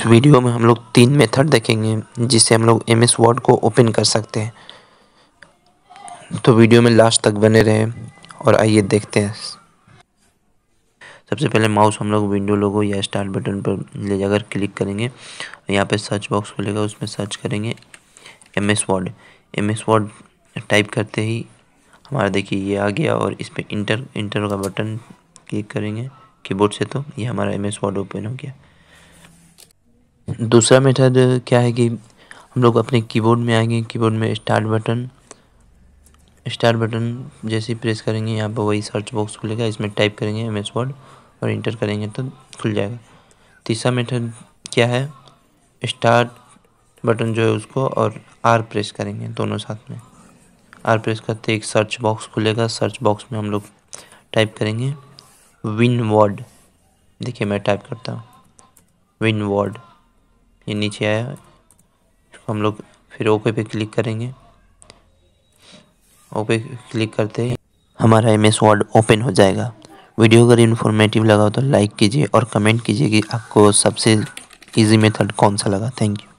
इस वीडियो में हम लोग तीन मेथड देखेंगे जिससे हम लोग एम एस वर्ड को ओपन कर सकते हैं तो वीडियो में लास्ट तक बने रहे और आइए देखते हैं सबसे पहले माउस हम लोग विंडो लोगो या स्टार्ट बटन पर ले जाकर क्लिक करेंगे यहाँ पे सर्च बॉक्स खुलेगा उसमें सर्च करेंगे M S Word M S Word type करते ही हमारा देखिए ये आ गया और इस पर इंटर इंटर का बटन क्लिक करेंगे कीबोर्ड से तो ये हमारा एम एस वर्ड ओपन हो गया दूसरा मेथड क्या है कि हम लोग अपने कीबोर्ड में आएंगे कीबोर्ड में स्टार्ट बटन स्टार्ट बटन जैसे ही प्रेस करेंगे यहाँ पर वही सर्च बॉक्स खुलेगा इसमें टाइप करेंगे एम वर्ड और इंटर करेंगे तो खुल जाएगा तीसरा मेथड क्या है स्टार्ट बटन जो है उसको और आर प्रेस करेंगे दोनों साथ में आर प्रेस करते एक सर्च बॉक्स खुलेगा सर्च बॉक्स में हम लोग टाइप करेंगे विन वर्ड देखिए मैं टाइप करता हूँ विन वर्ड ये नीचे आया इसको हम लोग फिर ओके पे क्लिक करेंगे ओके क्लिक करते ही हमारा एम एस वर्ड ओपन हो जाएगा वीडियो अगर इन्फॉर्मेटिव लगा तो लाइक कीजिए और कमेंट कीजिए कि आपको सबसे इजी मेथड कौन सा लगा थैंक यू